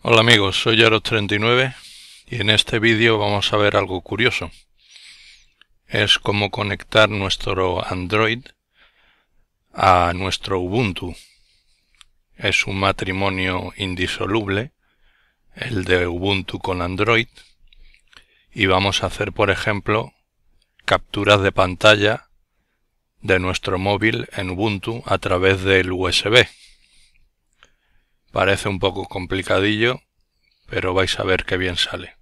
Hola amigos, soy Yaros39 y en este vídeo vamos a ver algo curioso. Es cómo conectar nuestro Android a nuestro Ubuntu. Es un matrimonio indisoluble, el de Ubuntu con Android, y vamos a hacer, por ejemplo, capturas de pantalla de nuestro móvil en Ubuntu a través del USB. Parece un poco complicadillo, pero vais a ver qué bien sale.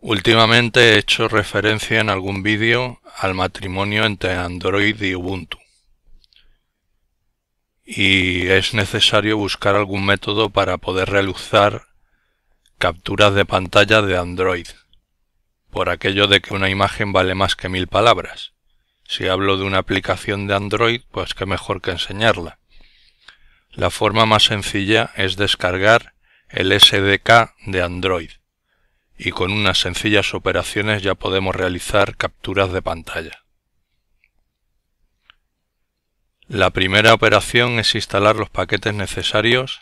Últimamente he hecho referencia en algún vídeo al matrimonio entre Android y Ubuntu. Y es necesario buscar algún método para poder realizar capturas de pantalla de Android, por aquello de que una imagen vale más que mil palabras. Si hablo de una aplicación de Android, pues qué mejor que enseñarla. La forma más sencilla es descargar el SDK de Android y con unas sencillas operaciones ya podemos realizar capturas de pantalla. La primera operación es instalar los paquetes necesarios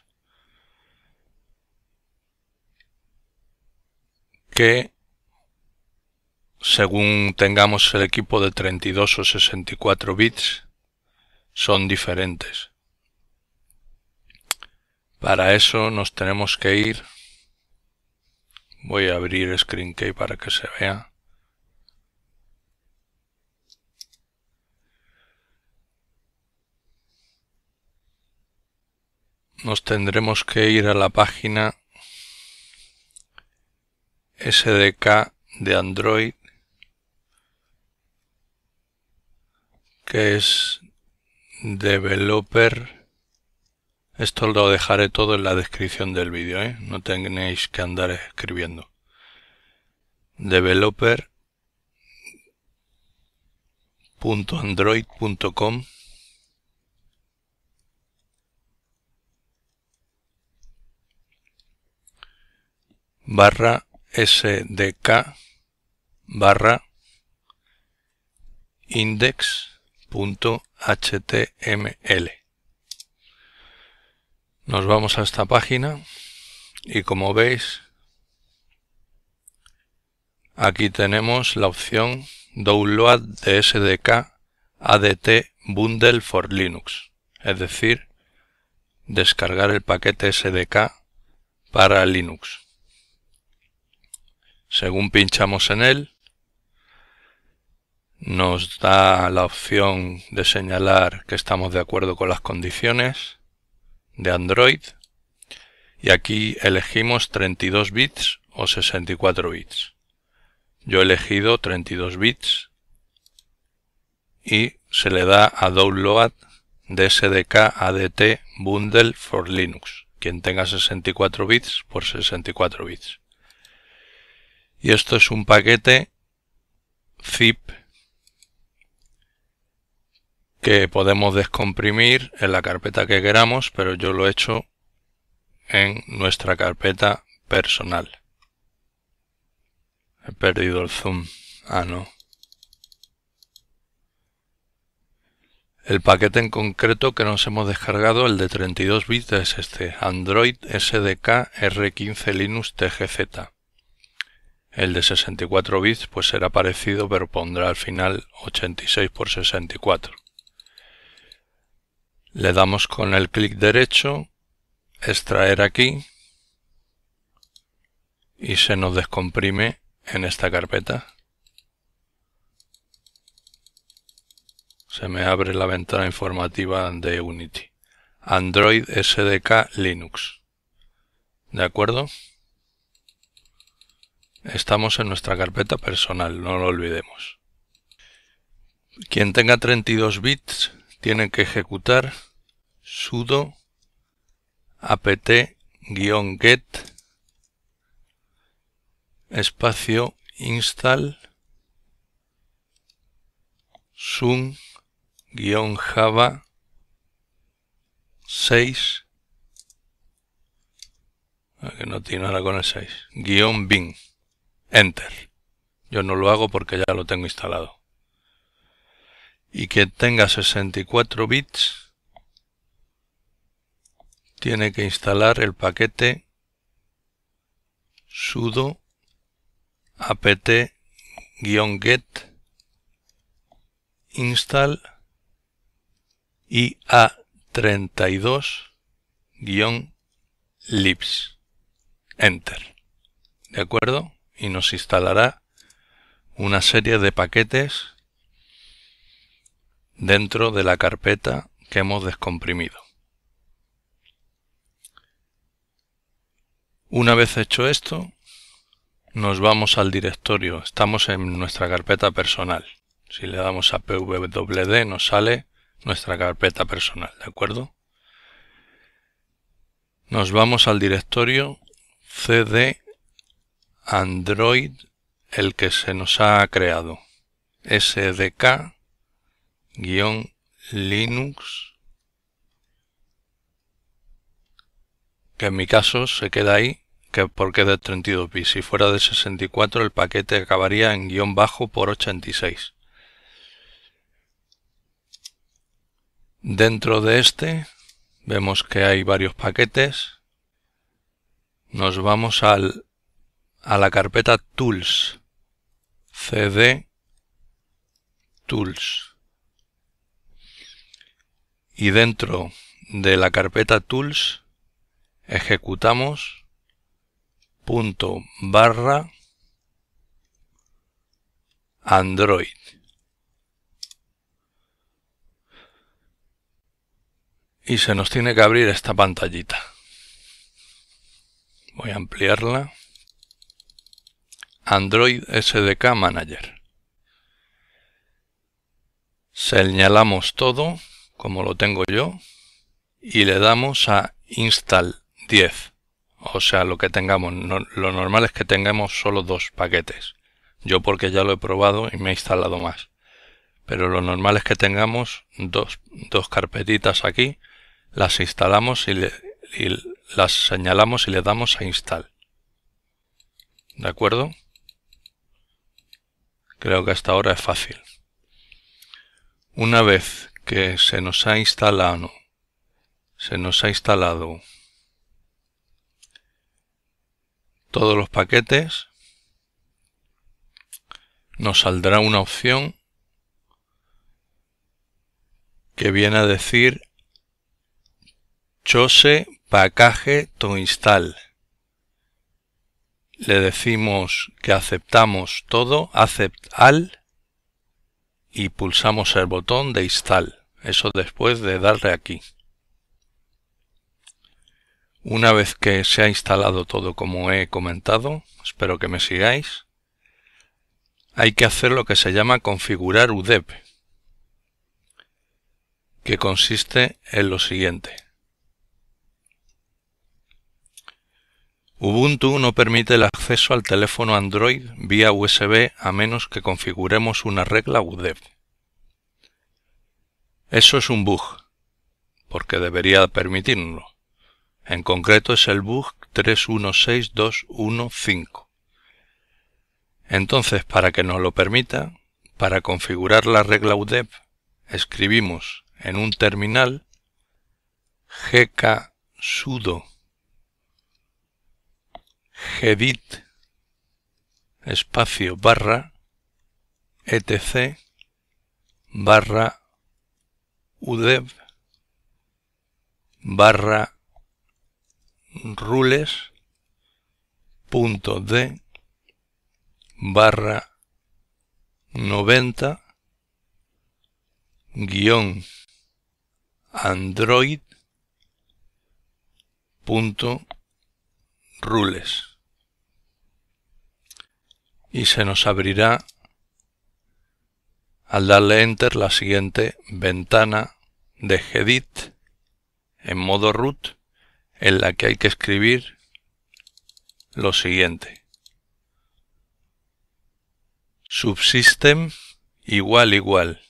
que según tengamos el equipo de 32 o 64 bits son diferentes. Para eso nos tenemos que ir. Voy a abrir ScreenKey para que se vea. nos tendremos que ir a la página SDK de Android que es developer esto lo dejaré todo en la descripción del vídeo, ¿eh? no tenéis que andar escribiendo. developer.android.com barra sdk barra index.html nos vamos a esta página y como veis aquí tenemos la opción Download de SDK ADT Bundle for Linux, es decir, descargar el paquete SDK para Linux. Según pinchamos en él, nos da la opción de señalar que estamos de acuerdo con las condiciones de Android y aquí elegimos 32 bits o 64 bits. Yo he elegido 32 bits y se le da a Download SDK ADT Bundle for Linux, quien tenga 64 bits por 64 bits. Y esto es un paquete zip que podemos descomprimir en la carpeta que queramos, pero yo lo he hecho en nuestra carpeta personal. He perdido el zoom. Ah, no. El paquete en concreto que nos hemos descargado, el de 32 bits, es este, Android SDK R15 Linux TGZ. El de 64 bits pues será parecido, pero pondrá al final 86 por 64. Le damos con el clic derecho, extraer aquí y se nos descomprime en esta carpeta. Se me abre la ventana informativa de Unity. Android SDK Linux. ¿De acuerdo? Estamos en nuestra carpeta personal, no lo olvidemos. Quien tenga 32 bits tiene que ejecutar sudo apt-get espacio install sum java 6 ah, que no tiene nada con el 6 guión bin enter yo no lo hago porque ya lo tengo instalado y que tenga 64 bits tiene que instalar el paquete sudo apt-get install ia32-libs. Enter. ¿De acuerdo? Y nos instalará una serie de paquetes dentro de la carpeta que hemos descomprimido. Una vez hecho esto, nos vamos al directorio. Estamos en nuestra carpeta personal. Si le damos a pwd nos sale nuestra carpeta personal, ¿de acuerdo? Nos vamos al directorio cd android, el que se nos ha creado. sdk-linux que en mi caso se queda ahí que porque de 32 bits. Si fuera de 64 el paquete acabaría en guión bajo por 86. Dentro de este vemos que hay varios paquetes. Nos vamos al, a la carpeta Tools. CD Tools. Y dentro de la carpeta Tools ejecutamos punto barra Android. Y se nos tiene que abrir esta pantallita. Voy a ampliarla. Android SDK Manager. Señalamos todo, como lo tengo yo, y le damos a Install 10. O sea, lo que tengamos, lo normal es que tengamos solo dos paquetes. Yo porque ya lo he probado y me he instalado más. Pero lo normal es que tengamos dos, carpetitas aquí, las instalamos y, las señalamos y le damos a install. ¿De acuerdo? Creo que hasta ahora es fácil. Una vez que se nos ha instalado, se nos ha instalado todos los paquetes, nos saldrá una opción que viene a decir chose package to install. Le decimos que aceptamos todo, accept all, y pulsamos el botón de install. Eso después de darle aquí. Una vez que se ha instalado todo como he comentado, espero que me sigáis, hay que hacer lo que se llama configurar UDEV, que consiste en lo siguiente. Ubuntu no permite el acceso al teléfono Android vía USB a menos que configuremos una regla UDEV. Eso es un bug, porque debería permitirlo. En concreto es el bug 316215. Entonces, para que nos lo permita, para configurar la regla UDEV, escribimos en un terminal gk sudo gedit espacio barra etc barra udev barra rules.d barra 90 guión android punto rules y se nos abrirá al darle enter la siguiente ventana de gedit en modo root en la que hay que escribir lo siguiente. Subsystem igual igual,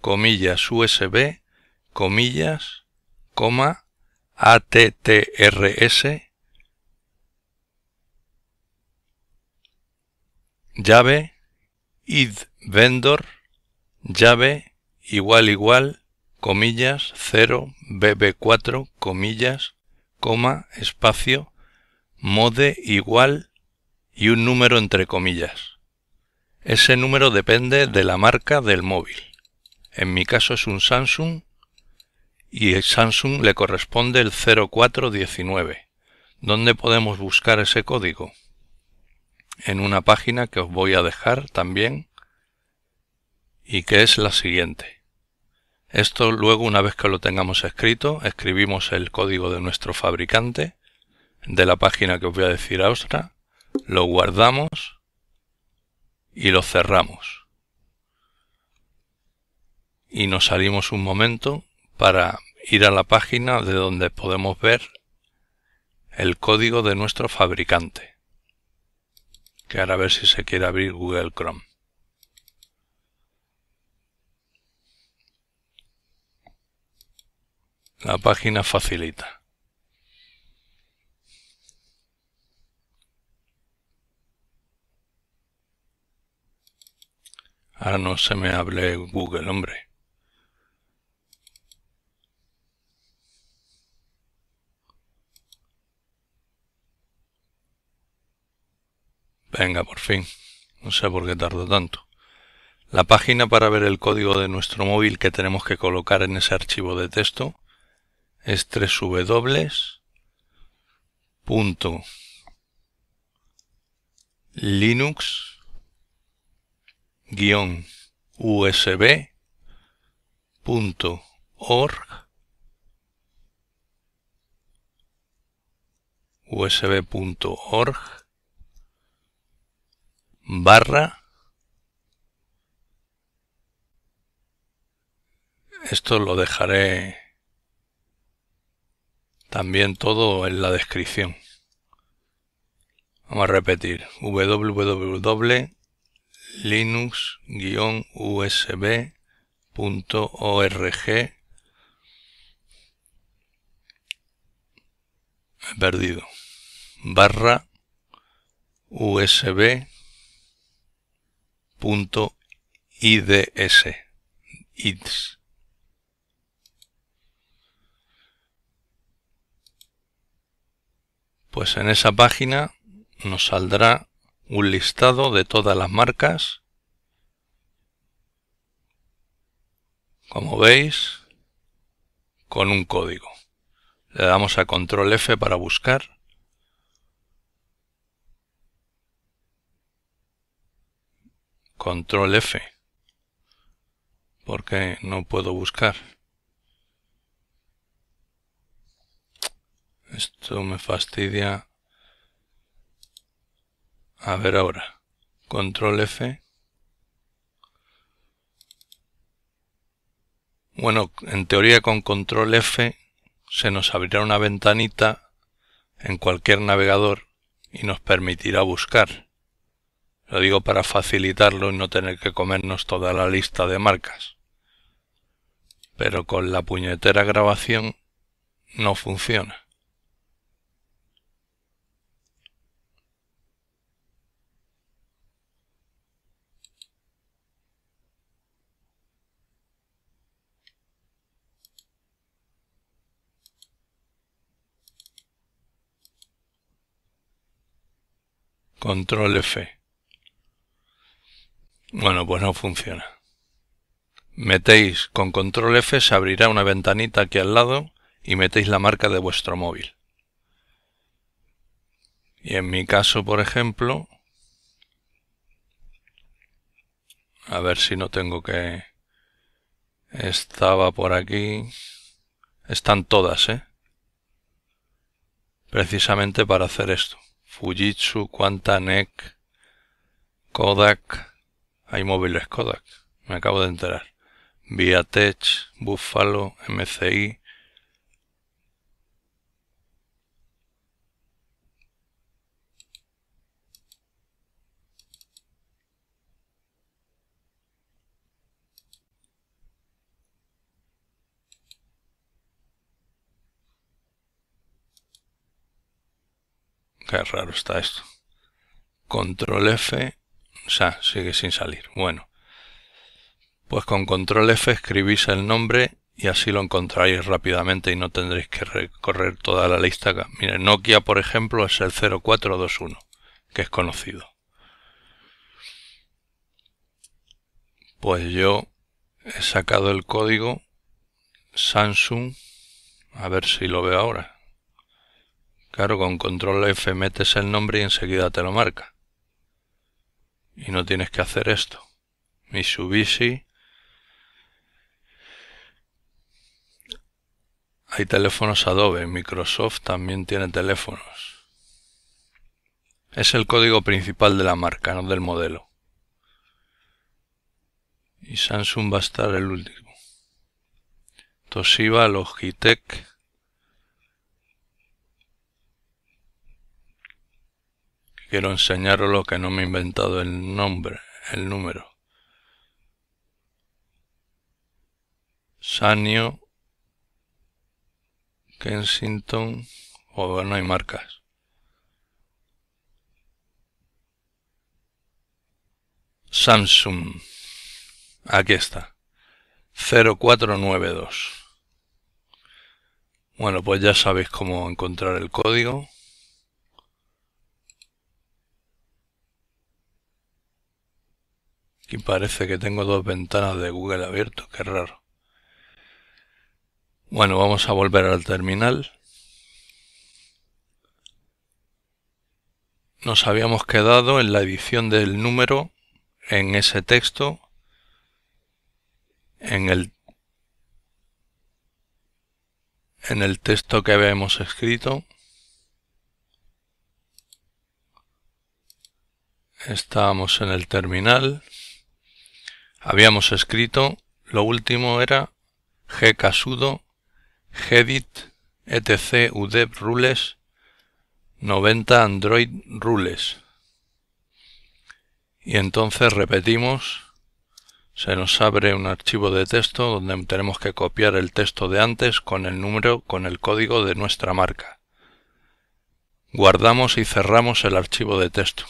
comillas USB, comillas, coma, ATTRS, llave, id vendor, llave, igual igual, comillas, 0, bb4, comillas, coma, espacio, mode igual y un número entre comillas. Ese número depende de la marca del móvil. En mi caso es un Samsung y el Samsung le corresponde el 0419. ¿Dónde podemos buscar ese código? En una página que os voy a dejar también y que es la siguiente esto luego, una vez que lo tengamos escrito, escribimos el código de nuestro fabricante, de la página que os voy a decir ahora, lo guardamos y lo cerramos. Y nos salimos un momento para ir a la página de donde podemos ver el código de nuestro fabricante. Que ahora a ver si se quiere abrir Google Chrome. La página facilita. Ahora no se me hable Google, hombre. Venga, por fin. No sé por qué tardo tanto. La página para ver el código de nuestro móvil que tenemos que colocar en ese archivo de texto es tres dobles punto linux guión usb punto org USB punto org barra esto lo dejaré también todo en la descripción. Vamos a repetir. www.linux-usb.org He perdido. Barra usb.ids. IDS. pues en esa página nos saldrá un listado de todas las marcas. Como veis, con un código. Le damos a control F para buscar. Control F. Porque no puedo buscar. Esto me fastidia. A ver ahora. Control F. Bueno, en teoría con control F se nos abrirá una ventanita en cualquier navegador y nos permitirá buscar. Lo digo para facilitarlo y no tener que comernos toda la lista de marcas. Pero con la puñetera grabación no funciona. Control F. Bueno, pues no funciona. Metéis con Control F, se abrirá una ventanita aquí al lado y metéis la marca de vuestro móvil. Y en mi caso, por ejemplo, a ver si no tengo que... Estaba por aquí. Están todas, ¿eh? Precisamente para hacer esto. Fujitsu, Quantanec, Kodak. Hay móviles Kodak, me acabo de enterar. Viatech, Buffalo, MCI, Qué raro está esto. Control F. O sea, sigue sin salir. Bueno. Pues con control F escribís el nombre y así lo encontráis rápidamente y no tendréis que recorrer toda la lista. Acá. Mire, Nokia, por ejemplo, es el 0421, que es conocido. Pues yo he sacado el código Samsung, a ver si lo veo ahora. Claro, con control F metes el nombre y enseguida te lo marca. Y no tienes que hacer esto. Mitsubishi. Hay teléfonos Adobe. Microsoft también tiene teléfonos. Es el código principal de la marca, no del modelo. Y Samsung va a estar el último. Toshiba, Logitech. Quiero enseñaros lo que no me he inventado el nombre, el número. Sanio, Kensington, o oh, no hay marcas. Samsung. Aquí está. 0492. Bueno, pues ya sabéis cómo encontrar el código. Y parece que tengo dos ventanas de Google abiertas, qué raro. Bueno, vamos a volver al terminal. Nos habíamos quedado en la edición del número, en ese texto, en en el texto que habíamos escrito. Estábamos en el terminal habíamos escrito, lo último era gcasudo, gedit, etc, udep rules, 90 android rules. Y entonces repetimos, se nos abre un archivo de texto donde tenemos que copiar el texto de antes con el número, con el código de nuestra marca. Guardamos y cerramos el archivo de texto.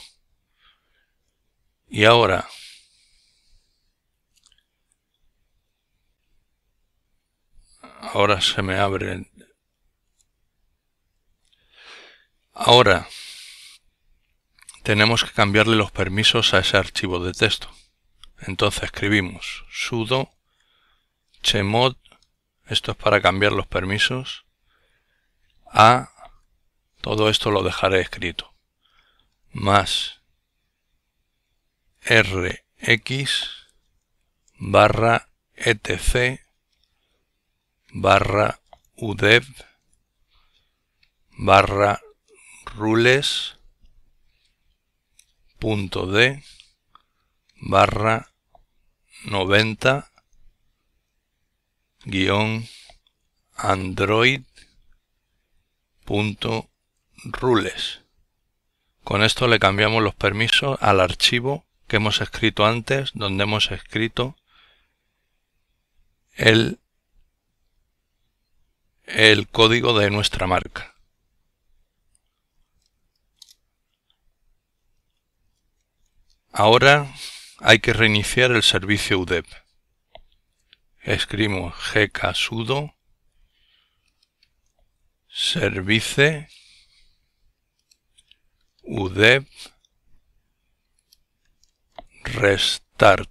Y ahora, ahora se me abre. Ahora tenemos que cambiarle los permisos a ese archivo de texto. Entonces escribimos sudo chmod, esto es para cambiar los permisos, a, todo esto lo dejaré escrito, más rx barra etc barra udev barra rules punto d barra 90 guión android punto rules con esto le cambiamos los permisos al archivo que hemos escrito antes donde hemos escrito el el código de nuestra marca. Ahora hay que reiniciar el servicio UDEP. Escribimos gcasudo servicio udep restart.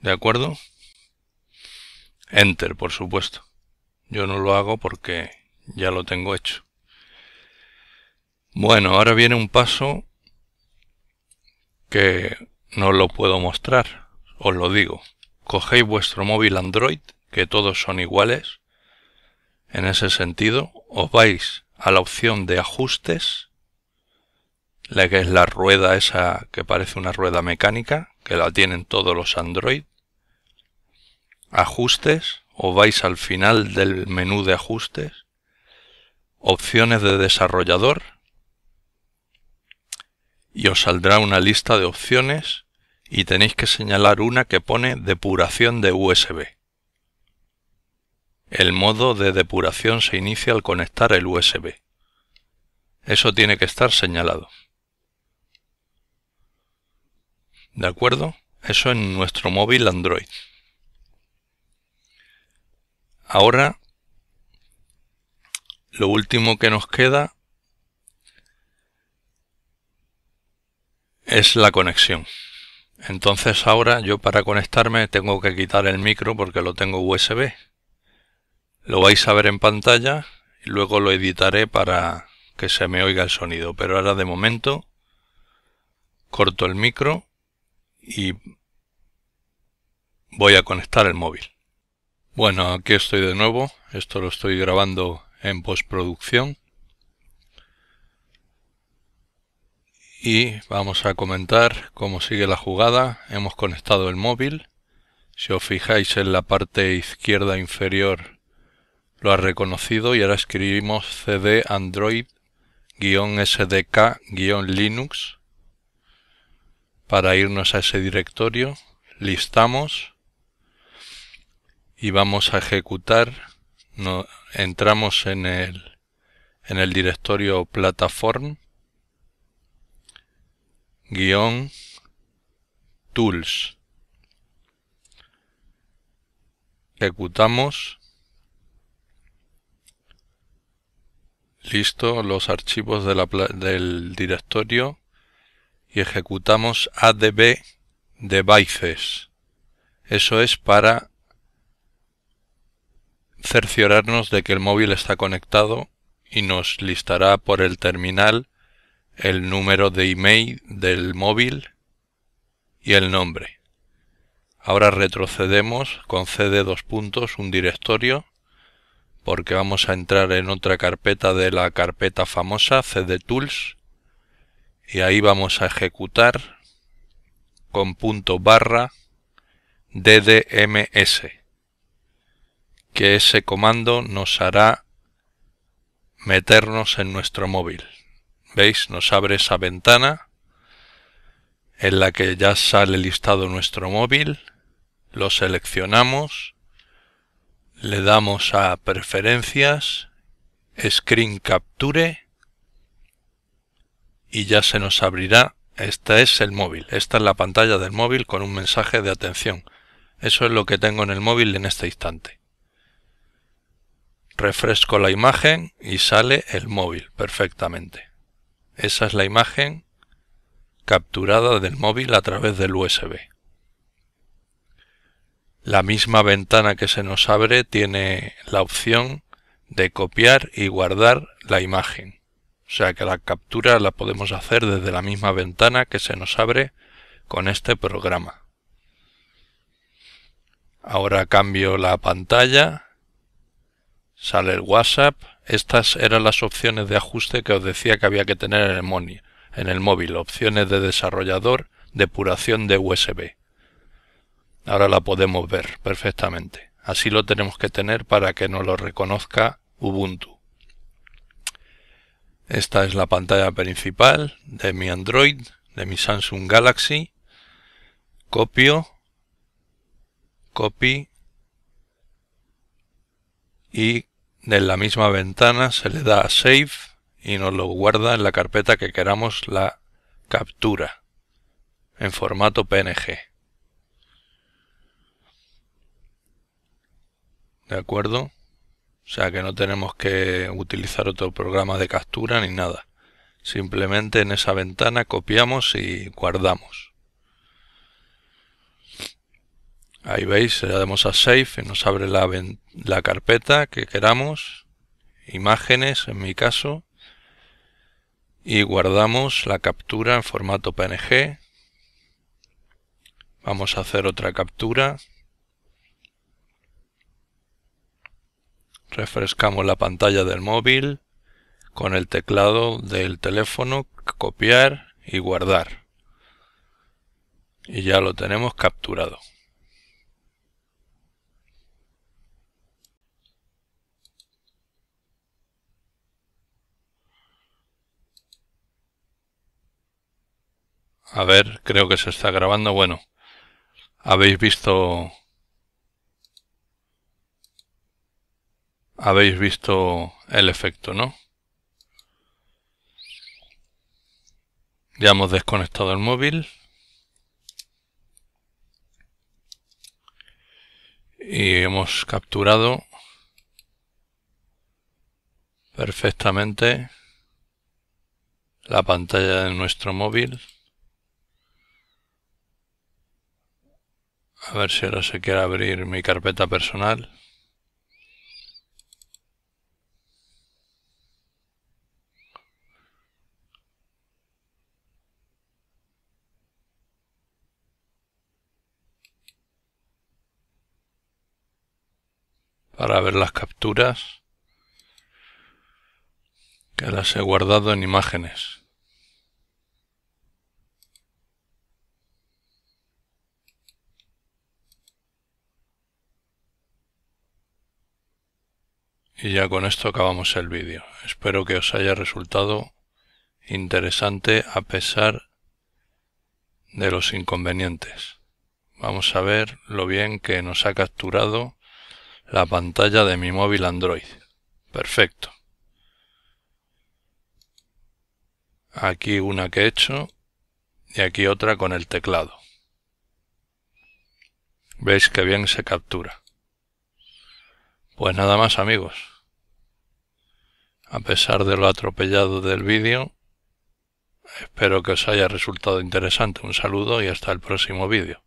¿De acuerdo? Enter, por supuesto. Yo no lo hago porque ya lo tengo hecho. Bueno, ahora viene un paso que no lo puedo mostrar, os lo digo. Cogéis vuestro móvil Android, que todos son iguales. En ese sentido, os vais a la opción de ajustes, la que es la rueda esa que parece una rueda mecánica, que la tienen todos los Android ajustes o vais al final del menú de ajustes, opciones de desarrollador y os saldrá una lista de opciones y tenéis que señalar una que pone depuración de USB. El modo de depuración se inicia al conectar el USB. Eso tiene que estar señalado. ¿De acuerdo? Eso en nuestro móvil Android. Ahora, lo último que nos queda es la conexión. Entonces ahora yo para conectarme tengo que quitar el micro porque lo tengo USB. Lo vais a ver en pantalla y luego lo editaré para que se me oiga el sonido. Pero ahora de momento corto el micro y voy a conectar el móvil. Bueno, aquí estoy de nuevo. Esto lo estoy grabando en postproducción. Y vamos a comentar cómo sigue la jugada. Hemos conectado el móvil. Si os fijáis en la parte izquierda inferior lo ha reconocido y ahora escribimos cd android-sdk-linux para irnos a ese directorio. Listamos y vamos a ejecutar, no, entramos en el, en el directorio plataform, guión, tools. Ejecutamos. Listo, los archivos del directorio y ejecutamos adb devices. Eso es para cerciorarnos de que el móvil está conectado y nos listará por el terminal el número de email del móvil y el nombre. Ahora retrocedemos, con cd dos puntos, un directorio, porque vamos a entrar en otra carpeta de la carpeta famosa, cd tools, y ahí vamos a ejecutar con punto barra ddms que ese comando nos hará meternos en nuestro móvil. ¿Veis? Nos abre esa ventana en la que ya sale listado nuestro móvil. Lo seleccionamos. Le damos a Preferencias, Screen Capture y ya se nos abrirá. Este es el móvil. Esta es la pantalla del móvil con un mensaje de atención. Eso es lo que tengo en el móvil en este instante refresco la imagen y sale el móvil perfectamente. Esa es la imagen capturada del móvil a través del USB. La misma ventana que se nos abre tiene la opción de copiar y guardar la imagen. O sea que la captura la podemos hacer desde la misma ventana que se nos abre con este programa. Ahora cambio la pantalla sale el WhatsApp. Estas eran las opciones de ajuste que os decía que había que tener en el, en el móvil. Opciones de desarrollador, depuración de USB. Ahora la podemos ver perfectamente. Así lo tenemos que tener para que nos lo reconozca Ubuntu. Esta es la pantalla principal de mi Android, de mi Samsung Galaxy. Copio, copy, y en la misma ventana se le da a Save y nos lo guarda en la carpeta que queramos la captura en formato PNG. ¿De acuerdo? O sea que no tenemos que utilizar otro programa de captura ni nada. Simplemente en esa ventana copiamos y guardamos. Ahí veis, le damos a Save y nos abre la, la carpeta que queramos, imágenes en mi caso, y guardamos la captura en formato PNG. Vamos a hacer otra captura. Refrescamos la pantalla del móvil con el teclado del teléfono, copiar y guardar. Y ya lo tenemos capturado. A ver, creo que se está grabando. Bueno, habéis visto... Habéis visto el efecto, ¿no? Ya hemos desconectado el móvil. Y hemos capturado perfectamente la pantalla de nuestro móvil. A ver si ahora se quiere abrir mi carpeta personal. Para ver las capturas que las he guardado en imágenes. Y ya con esto acabamos el vídeo. Espero que os haya resultado interesante a pesar de los inconvenientes. Vamos a ver lo bien que nos ha capturado la pantalla de mi móvil Android. Perfecto. Aquí una que he hecho y aquí otra con el teclado. Veis que bien se captura. Pues nada más amigos. A pesar de lo atropellado del vídeo, espero que os haya resultado interesante. Un saludo y hasta el próximo vídeo.